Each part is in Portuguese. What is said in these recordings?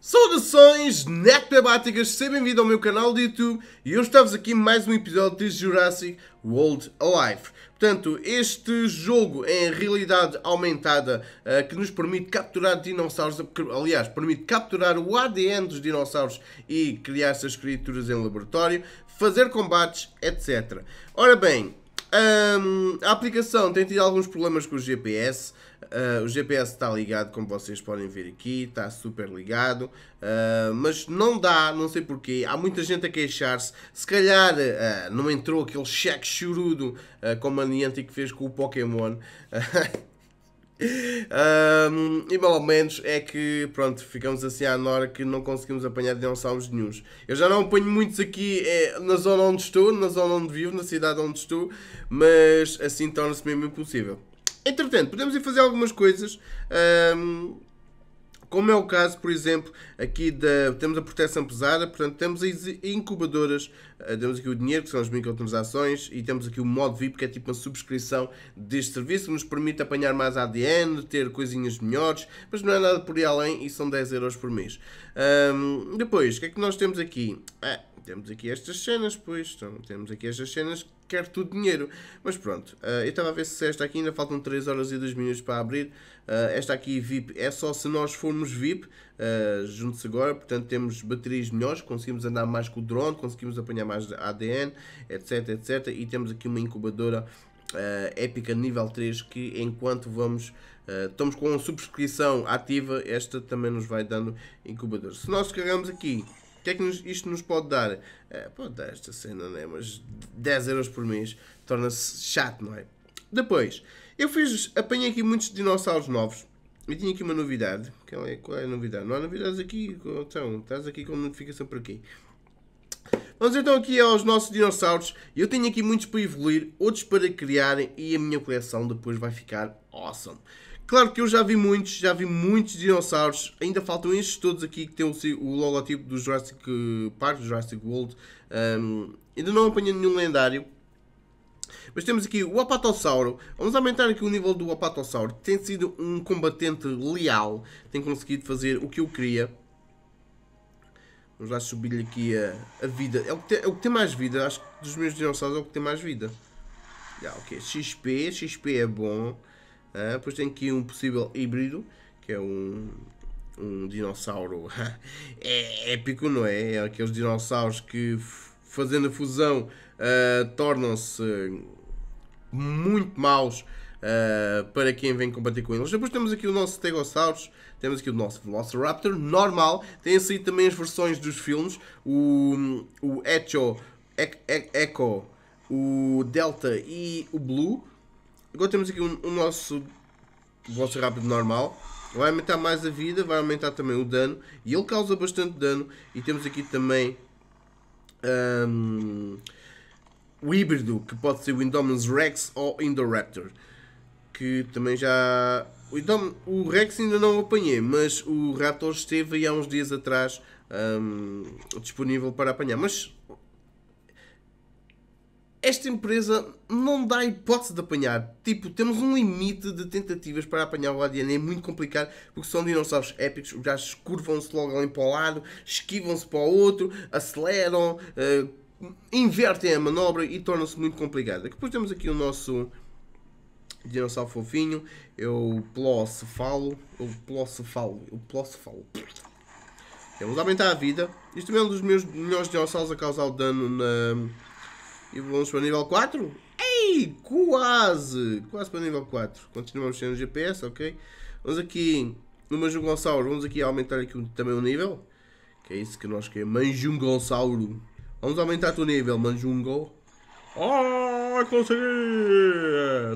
Saudações netbebáticas, seja bem-vindo ao meu canal do YouTube e hoje estamos aqui mais um episódio de Jurassic World Alive. Portanto, este jogo é em realidade aumentada uh, que nos permite capturar dinossauros, aliás, permite capturar o ADN dos dinossauros e criar essas criaturas em laboratório, fazer combates, etc. Ora bem, um, a aplicação tem tido alguns problemas com o GPS. Uh, ah, o GPS está ligado, como vocês podem ver aqui, está super ligado, uh, mas não dá, não sei porquê. Há muita gente a queixar-se. Se calhar uh, não entrou aquele cheque chorudo como a Niantic fez com o Pokémon. Um, e pelo menos é que, pronto, ficamos assim à hora que não conseguimos apanhar dinossauros nenhums. Eu já não apanho muitos aqui é, na zona onde estou, na zona onde vivo, na cidade onde estou, mas assim torna-se mesmo impossível. Entretanto, podemos ir fazer algumas coisas. Um, como é o caso, por exemplo, aqui da, temos a proteção pesada, portanto, temos as incubadoras, eh, temos aqui o dinheiro, que são as microtransações, e temos aqui o modo VIP, que é tipo uma subscrição deste serviço, que nos permite apanhar mais ADN, ter coisinhas melhores, mas não é nada por ir além e são 10€ euros por mês. Um, depois, o que é que nós temos aqui? Ah, temos aqui estas cenas, pois, então, temos aqui estas cenas que quero tudo dinheiro. Mas pronto, uh, eu estava a ver se esta aqui ainda faltam 3 horas e 2 minutos para abrir. Uh, esta aqui VIP é só se nós formos VIP, uh, eh, se agora, portanto temos baterias melhores, conseguimos andar mais com o drone, conseguimos apanhar mais ADN, etc, etc. E temos aqui uma incubadora uh, épica nível 3 que enquanto vamos uh, estamos com subscrição ativa esta também nos vai dando incubadores se nós carregamos aqui o que é que nos, isto nos pode dar? É, pode dar esta cena, não é? Mas 10 euros por mês torna-se chato, não é? Depois, eu fiz, apanhei aqui muitos dinossauros novos. E tinha aqui uma novidade. Qual é, qual é a novidade? Não há novidades aqui? Então, estás aqui com notificação por aqui. Vamos então aqui aos nossos dinossauros. Eu tenho aqui muitos para evoluir, outros para criar e a minha coleção depois vai ficar awesome. Claro que eu já vi muitos, já vi muitos dinossauros, ainda faltam estes todos aqui que têm o, logotipo do Jurassic eh, Park, do Jurassic World. Um, ainda não apanhei nenhum lendário. Mas temos aqui o Apatossauro. Vamos aumentar aqui o nível do Apatossauro. Tem sido um combatente leal. Tem conseguido fazer o que eu queria. Vamos lá subir-lhe aqui a, a vida. É o, tem, é o, que tem, mais vida. Acho que dos meus dinossauros é o que tem mais vida. Já, ok. XP. XP é bom depois é, tem aqui um possível híbrido, que é um, um dinossauro é épico, não é? é? Aqueles dinossauros que fazendo a fusão uh, tornam-se eh, muito maus uh, para quem vem combater com eles. Depois temos aqui o nosso Stegosaurus, temos aqui o nosso Velociraptor normal. Tem saído também as versões dos filmes, o, o Echo, Echo, o Delta e o Blue. Agora temos aqui o, nosso vosso rápido normal. Vai aumentar mais a vida, vai aumentar também o dano. E ele causa bastante dano. E temos aqui também um, o híbrido, que pode ser o Indominus Rex ou Indoraptor. Que também já... O, Indom... o Rex ainda não o apanhei, mas o Raptor esteve há uns dias atrás um, disponível para apanhar. Mas esta empresa não dá hipótese de apanhar. Tipo, temos um limite de tentativas para apanhar o ADN. É muito complicado porque são dinossauros épicos. Os gajos curvam-se logo ali para o lado, esquivam-se para o outro, aceleram, uh, invertem a manobra e tornam-se muito complicado. Depois temos aqui o nosso dinossauro fofinho. É é é Eu falo, Eu falo, Eu plocefalo. Ele aumentar a vida. Isto também é um dos meus melhores dinossauros a causar o dano na e vamos para o nível 4? Ei, quase! Quase para o nível 4. Continuamos sendo o GPS, ok? Vamos aqui no Manjungossauro, vamos aqui aumentar aqui também o nível. Que é isso que nós queremos, Manjungossauro. Vamos aumentar o nível, Manjungo. Oh, consegui!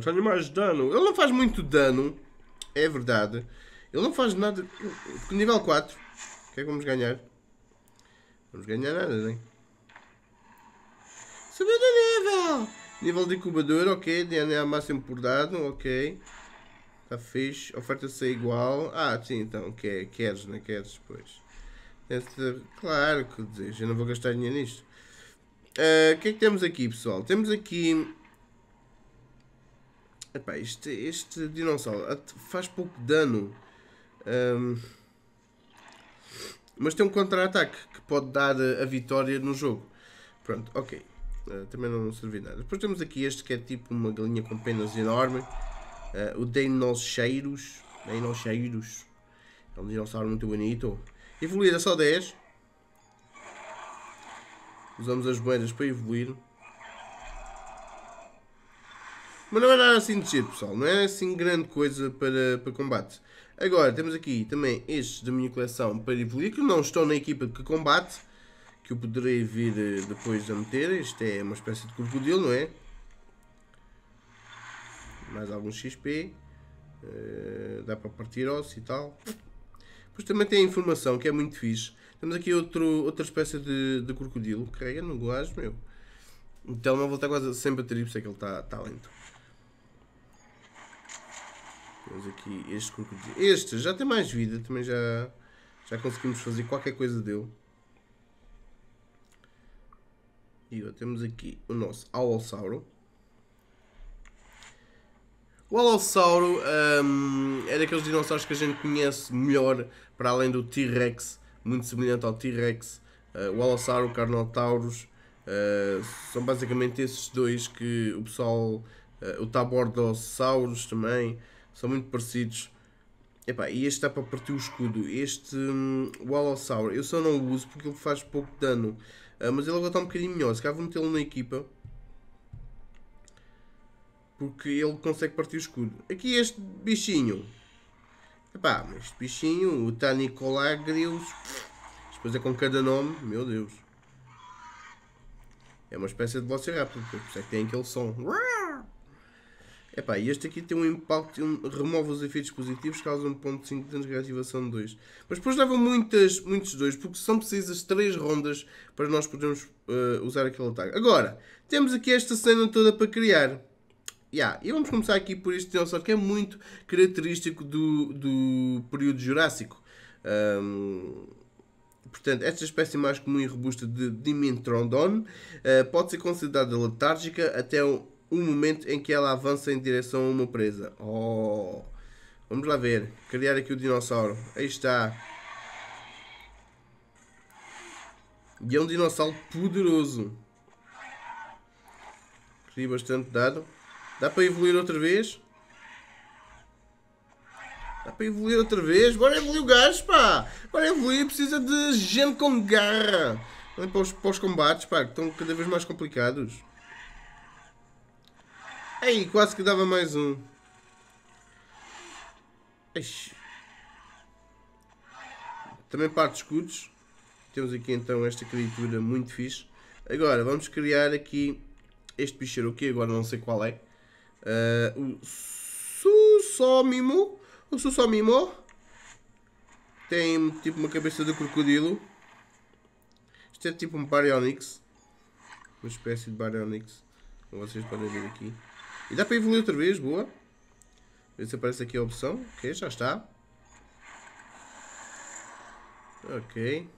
Tenho mais dano. Ele não faz muito dano, é verdade. Ele não faz nada. Nível 4. O que é que vamos ganhar? Vamos ganhar nada, né? Subiu de nível! Nível de incubador, ok. DNA máximo por dado, ok. Está fixe. oferta ser igual. Ah, sim, então. Okay. É queres, não né? queres? Pois. Claro que desejo. Eu não vou gastar dinheiro nisto. Ah, o uh, que é que temos aqui, pessoal? Temos aqui... Epá, este, este dinossauro faz pouco dano. Um... Mas tem um contra-ataque que pode dar a vitória no jogo. Pronto, ok. Eh, também não serve nada. Depois temos aqui este que é tipo uma galinha com penas enorme. Uh, o Dinossauros. Dinossauros. É um dinossauro muito bonito. Evoluir é só 10. Usamos as moedas para evoluir. Mas não é nada assim de giro, pessoal. Não é assim grande coisa para, para combate. Agora, temos aqui também estes da minha coleção para evoluir, que não estão na equipa que combate que eu poderei vir eh, depois a meter. Isto é uma espécie de crocodilo, não é? Mais alguns XP. Uh, eh, dá para partir osso e tal. Depois também tem a informação, que é muito fixe. Temos aqui outro, outra espécie de, de crocodilo. Carrega no gás, meu. O telemóvel está quase sem bateria, por isso é que ele está, está lento. Temos aqui este crocodilo. Este já tem mais vida, também já, já conseguimos fazer qualquer coisa dele. E ó, temos aqui o nosso Alossauro. O Alossauro hum, é daqueles dinossauros que a gente conhece melhor, para além do T-Rex, muito semelhante ao T-Rex. Uh, o Alossauro, o Carnotaurus, uh, eh, são basicamente esses dois que o pessoal, uh, o Tabordossauros também, são muito parecidos. Epá, e este está para partir o escudo. Este um, Alossauro, eu só não o uso porque ele faz pouco dano. Ah, mas ele agora está um bocadinho melhor. Se calhar vou metê-lo na equipa. Porque ele consegue partir o escudo. Aqui este bichinho. Epá, este bichinho, o Tanicolagrius. Depois é com cada nome, meu Deus. É uma espécie de Velociraptor, por isso é que tem aquele som. Epá, este aqui tem um impacto, um, remove os efeitos positivos, causa 1.5 de danos de reativação de 2. Mas depois leva muitas, muitos 2, porque são precisas 3 rondas para nós podermos uh, usar aquele ataque. Agora, temos aqui esta cena toda para criar. Yeah. E vamos começar aqui por este dinossauro que é muito característico do, do período Jurássico. Um, portanto, esta espécie mais comum e robusta de Dimentrondon uh, eh, pode ser considerada letárgica até um um momento em que ela avança em direção a uma presa. Oh! Vamos lá ver. Criar aqui o dinossauro. Aí está. E é um dinossauro poderoso. Cria bastante dado. Dá para evoluir outra vez? Dá para evoluir outra vez? Bora evoluir o gajo, pá! Bora evoluir, precisa de gente com garra! para os, para os combates, pá, que estão cada vez mais complicados. Ai, quase que dava mais um. Também parte de escudos. Temos aqui então esta criatura muito fixe. Agora vamos criar aqui este bicheiro aqui, agora não sei qual é. Uh, o Sussomimo. O Sussomimo. tem tipo uma cabeça de crocodilo. Isto é tipo um Baryonyx. Uma espécie de Baryonyx. Como vocês podem ver aqui. E dá para evoluir outra vez, boa. Vê se aparece aqui a opção. Ok, já está. Ok.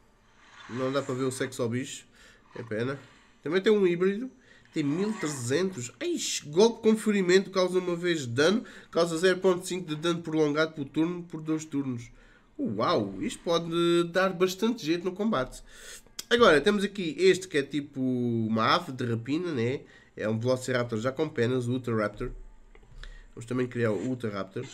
Não dá para ver o sexo ao bicho. É pena. Também tem um híbrido. Tem 1300. Eish, golpe com ferimento causa uma vez de dano. Causa 0.5 de dano prolongado por turno por dois turnos. Uau, isto pode dar bastante jeito no combate. Agora, temos aqui este que é tipo uma ave de rapina, né? é um Velociraptor já com penas, o raptor. Vamos também criar o raptor.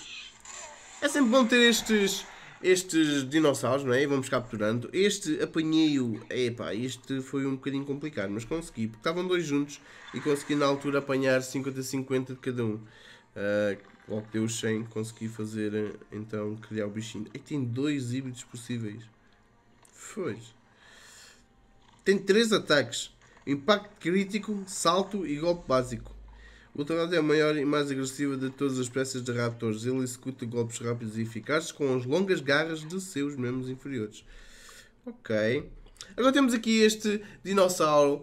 É sempre bom ter estes, estes dinossauros, não é? E vamos capturando. Este apanhei-o. Epá, este foi um bocadinho complicado, mas consegui, porque estavam dois juntos e consegui na altura apanhar 50-50 de cada um. Uh, logo deu 100, consegui fazer então criar o bichinho. E tem dois híbridos possíveis. Foi. Tem três ataques. Impacto crítico, salto e golpe básico. O tornado é a maior e mais agressiva de todas as peças de raptors. Ele executa golpes rápidos e eficazes com as longas garras de seus membros inferiores. Ok. Agora temos aqui este dinossauro, um,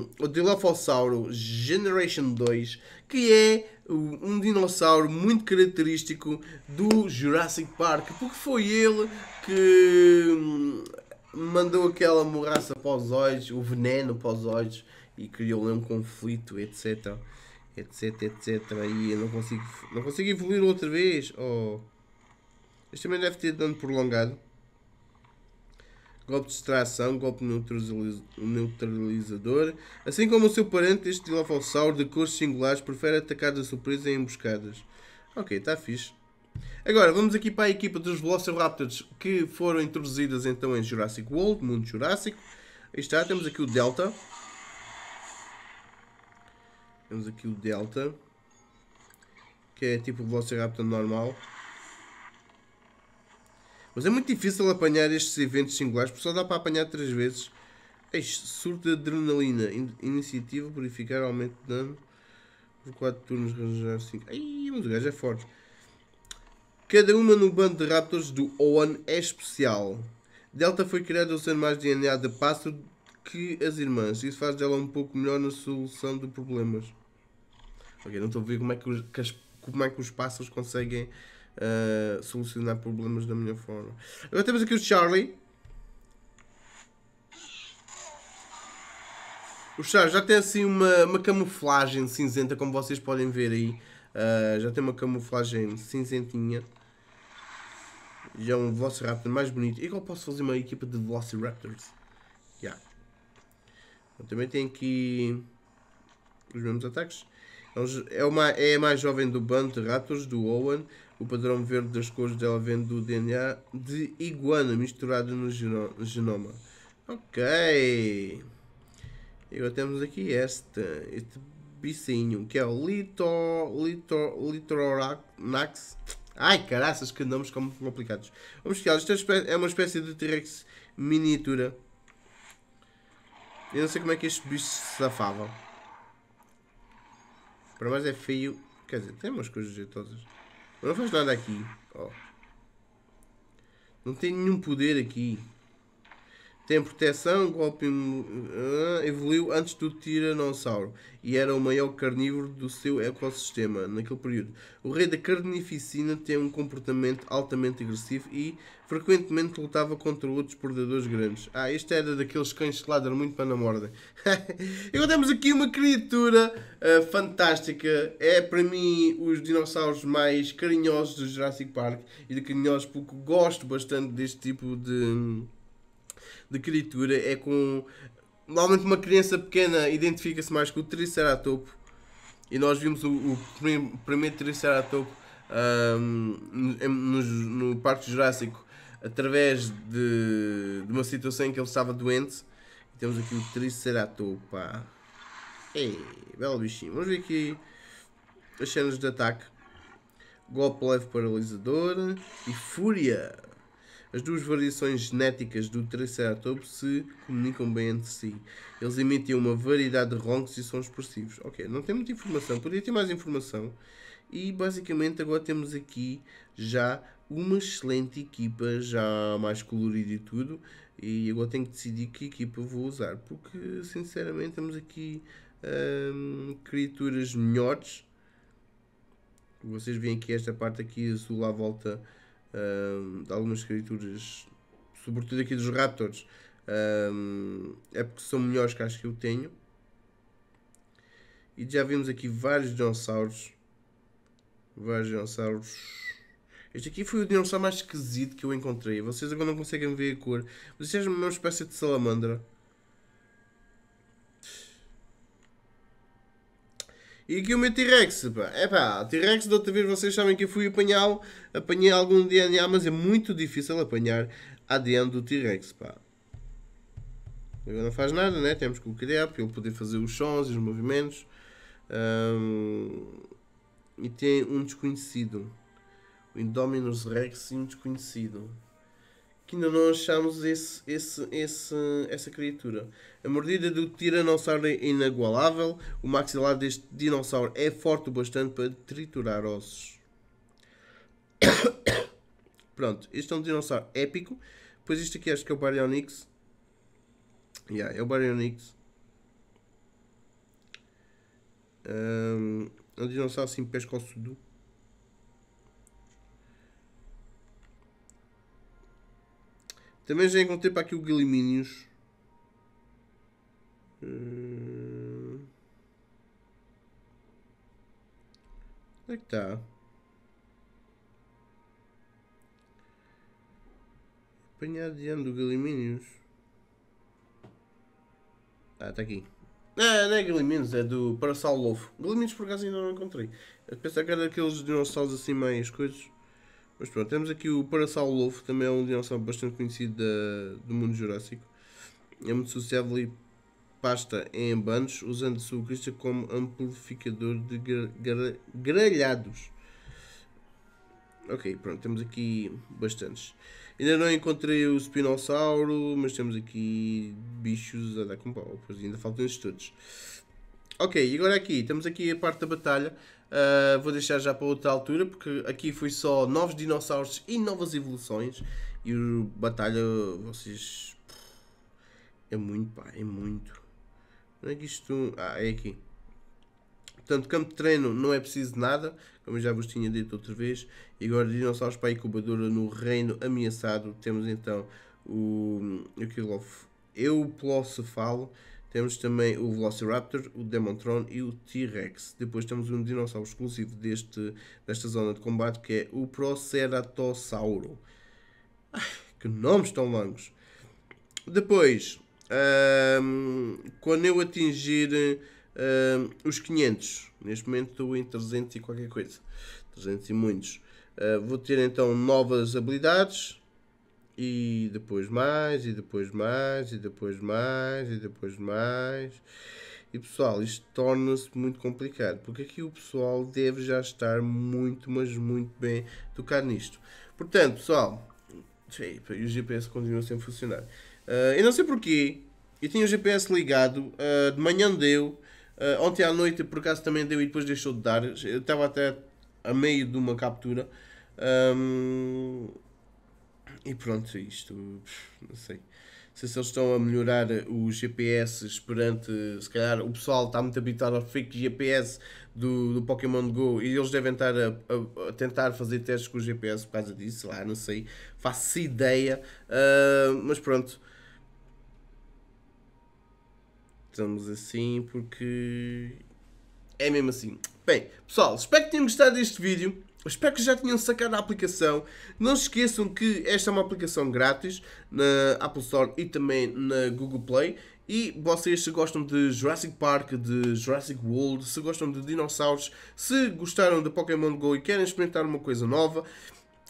ehm, o Dilophosauro Generation 2, que é um dinossauro muito característico do Jurassic Park, porque foi ele que hum, mandou aquela morraça para os olhos, o veneno para os olhos e criou um conflito, etc. etc, etc. E eu não consigo, não consigo evoluir outra vez. Oh. Este também deve ter dano prolongado. Golpe de distração, golpe neutralizador. Assim como o seu parente, este Dilophosaur de cores singulares prefere atacar da surpresa em emboscadas. Ok, está fixe. Agora, vamos aqui para a equipa dos Velociraptors que foram introduzidas então em Jurassic World, Mundo Jurássico. Aí está, temos aqui o Delta. Temos aqui o Delta. Que é tipo o Velociraptor normal. Mas é muito difícil apanhar estes eventos singulares, porque só dá para apanhar 3 vezes. Eis, surto de adrenalina. In iniciativa, purificar, aumento de dano. Por 4 turnos, arranjar 5. Ai, mas o gajo é forte. Cada uma no bando de raptors do Owen é especial. Delta foi criada usando mais DNA de pássaro que as irmãs. Isso faz dela um pouco melhor na solução de problemas. Ok, não estou a ver como é que os, que as, como é que os pássaros conseguem uh, solucionar problemas da melhor forma. Agora temos aqui o Charlie. O Charlie já tem assim uma, uma camuflagem cinzenta, como vocês podem ver aí. Uh, já tem uma camuflagem cinzentinha. Já é um Velociraptor mais bonito. Igual posso fazer uma equipa de Velociraptors. Yeah. Também tem aqui os mesmos ataques. É, uma, é, é a mais jovem do bando de ratos, do Owen. O padrão verde das cores dela vem do DNA de iguana misturado no genoma. Ok. E agora temos aqui esta Este bicinho, que é o litor, litor, Litoranax. Ai, caraças, que nomes como complicados. Vamos chegar, isto é, é uma espécie de T-Rex miniatura. Eu não sei como é que este bichos se safavam. Para mais é feio. Quer dizer, tem umas coisas jeitosas. Mas não faz nada aqui. Oh. Não tem nenhum poder aqui. Tem proteção, golpe uh, evoluiu antes do tiranossauro e era o maior carnívoro do seu ecossistema naquele período. O rei da carnificina tem um comportamento altamente agressivo e frequentemente lutava contra outros predadores grandes. Ah, este era daqueles cães que ladram muito para na mordem. Agora temos aqui uma criatura uh, fantástica. É para mim os dinossauros mais carinhosos do Jurassic Park e de carinhosos porque gosto bastante deste tipo de de criatura é com. Normalmente uma criança pequena identifica-se mais com o Triceratopo. E nós vimos o, o prim, primeiro Triceratopo um, no, no, Parque Jurássico através de, de, uma situação em que ele estava doente. E temos aqui o Triceratopo. Ei, belo bichinho. Vamos ver aqui as cenas de ataque. Golpe leve paralisador e fúria. As duas variações genéticas do Triceratops se comunicam bem entre si. Eles emitiam uma variedade de roncos e sons expressivos. Ok, não tem muita informação, podia ter mais informação. E basicamente agora temos aqui já uma excelente equipa, já mais colorida e tudo. E agora tenho que decidir que equipa vou usar, porque sinceramente temos aqui hum, criaturas melhores. Vocês veem aqui esta parte aqui azul à volta de algumas criaturas, sobretudo aqui dos Raptors, é porque são melhores que acho que eu tenho. E já vimos aqui vários dinossauros. Vários dinossauros. Este aqui foi o dinossauro mais esquisito que eu encontrei. Vocês agora não conseguem ver a cor. Mas isto é uma espécie de salamandra. E aqui o meu T-Rex, pá, é pá, T-Rex da outra vez vocês sabem que eu fui apanhá-lo, apanhei algum DNA, mas é muito difícil apanhar ADN do T-Rex, pá. Agora não faz nada, né? Temos que o criar para ele poder fazer os sons e os movimentos. Um, e tem um desconhecido. O Indominus Rex e um desconhecido que ainda não achamos esse, esse, esse, essa criatura. A mordida do tiranossauro é inagualável, o maxilar deste dinossauro é forte o bastante para triturar ossos. Pronto, este é um dinossauro épico. Pois isto aqui acho que é o Baryonyx. Yeah, é o Baryonyx. Um, é um dinossauro assim pescoçudo. Também já encontrei para aqui o Galiminhos. Hum... Eh, onde é que está? Apanhado de ano do Galiminhos. Ah, está aqui. Ah, não é Galiminhos, é do parasal Lofo. Galiminhos por acaso ainda não encontrei. Eu pensava que era daqueles dinossauros assim mais coisas. Mas pronto, temos aqui o Lofo, também é um dinossauro bastante conhecido da, do mundo Jurássico. É muito sociável e pasta em bandos, usando sua cristo como amplificador de gra, Ok, pronto, temos aqui bastantes. Ainda não encontrei o Spinossauro, mas temos aqui bichos a dar com pau, pois ainda faltam estes todos. Ok, e agora aqui, temos aqui a parte da batalha. Uh, vou deixar já para outra altura, porque aqui foi só novos dinossauros e novas evoluções. E o batalha, vocês... É muito, pá, é muito. Não é que isto... Ah, é aqui. Portanto, campo de treino não é preciso de nada, como eu já vos tinha dito outra vez. E agora, dinossauros para a incubadora no reino ameaçado. Temos então o eu posso falo. Temos também o Velociraptor, o Demontron e o T-Rex. Depois temos um dinossauro exclusivo deste, desta zona de combate que é o Proceratossauro. Ai, que nomes tão longos! Depois, quando eu atingir os 500, neste momento estou em 300 e qualquer coisa, 300 e muitos, uh, vou ter então novas habilidades e depois mais, e depois mais, e depois mais, e depois mais. E pessoal, isto torna-se muito complicado, porque aqui o pessoal deve já estar muito, mas muito bem tocado nisto. Portanto, pessoal, e o GPS continua sem funcionar. Uh, eu não sei porquê, eu tinha o GPS ligado, uh, de manhã deu, uh, ontem à noite por acaso também deu e depois deixou de dar. Eu estava até a meio de uma captura. Um, e pronto, isto, não sei. Não sei se eles estão a melhorar o GPS perante, se calhar o pessoal está muito habituado ao fake GPS do, do Pokémon Go e eles devem estar a, a, a, tentar fazer testes com o GPS por causa disso, lá, não sei, faço ideia, uh, mas pronto. Estamos assim porque é mesmo assim. Bem, pessoal, espero que tenham gostado deste vídeo. Espero que já tenham sacado a aplicação. Não se esqueçam que esta é uma aplicação grátis na Apple Store e também na Google Play. E vocês, se gostam de Jurassic Park, de Jurassic World, se gostam de dinossauros, se gostaram de Pokémon Go e querem experimentar uma coisa nova,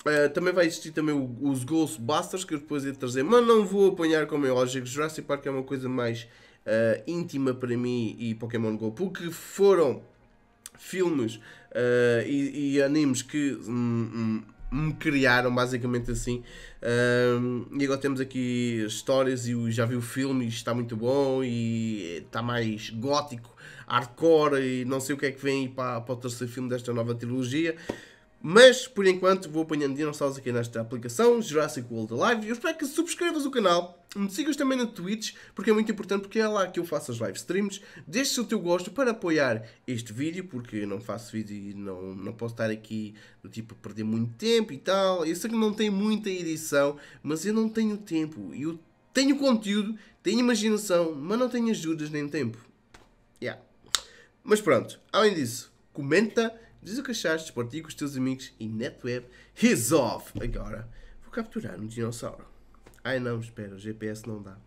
Uh, também vai existir também os Ghostbusters que eu depois ia trazer, mas não vou apanhar como é lógico. Jurassic Park é uma coisa mais uh, íntima para mim e Pokémon GO, porque foram filmes uh, e, e, animes que hum, hum, me criaram basicamente assim. Uh, e agora temos aqui histórias e já vi o filme e está muito bom e está mais gótico, hardcore e não sei o que é que vem para, para o terceiro filme desta nova trilogia. Mas, por enquanto, vou apanhando dinossauros aqui nesta aplicação, Jurassic World Alive. Eu espero que subscrevas o canal, me sigas também no Twitch, porque é muito importante, porque é lá que eu faço as live streams. Deixe o teu gosto para apoiar este vídeo, porque eu não faço vídeo e não, não posso estar aqui, do tipo, perder muito tempo e tal. Eu sei que não tem muita edição, mas eu não tenho tempo. Eu tenho conteúdo, tenho imaginação, mas não tenho ajudas nem tempo. Yeah. Mas pronto, além disso, comenta Diz o que achaste, partilha com os teus amigos e NetWeb is off! Agora vou capturar um dinossauro. Ai não, espera, o GPS não dá.